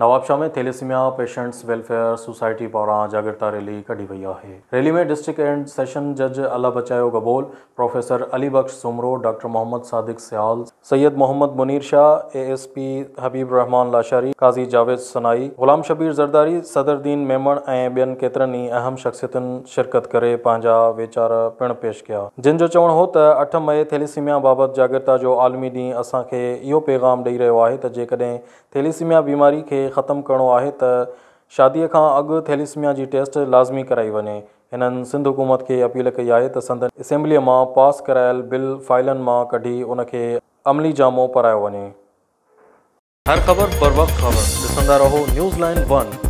नवाब शाह में थेलेसिमिया patients welfare society पारा जागरता rally कढी वही है रैली में डिस्ट्रिक्ट एंड सेशन जज Ala Bachayo Gabol professor Ali Bakhsh Soomro doctor Mohammad Sadiq Sayal Syed Mohammad Munir Shah A S P Habib Rehman Lashari Qazi Javed Sanai Ghulam Shabbir Zardari Sadruddin Memon एन केतर ही अहम शख्सियत शिरकत करा वेचार वीचार पेश किया जिन जो हो तो अठ मई थेलेसिमिया बाबत जागरता जो आलमी ॾींहुं असांखे इहो पैगाम ॾेई रो है त जेकॾहिं थेलेसिमिया बीमारी खे ख़तमु करिणो आहे त शादीअ खां अॻु थेलेसेमिया जी टेस्ट लाज़मी कराई वञे हिननि सिंध हुकूमत खे अपील कई आहे त संदसि असैम्बलीअ मां पास करायल बिल फाइलनि मां कढी उनखे अमली जामो पारायो वञे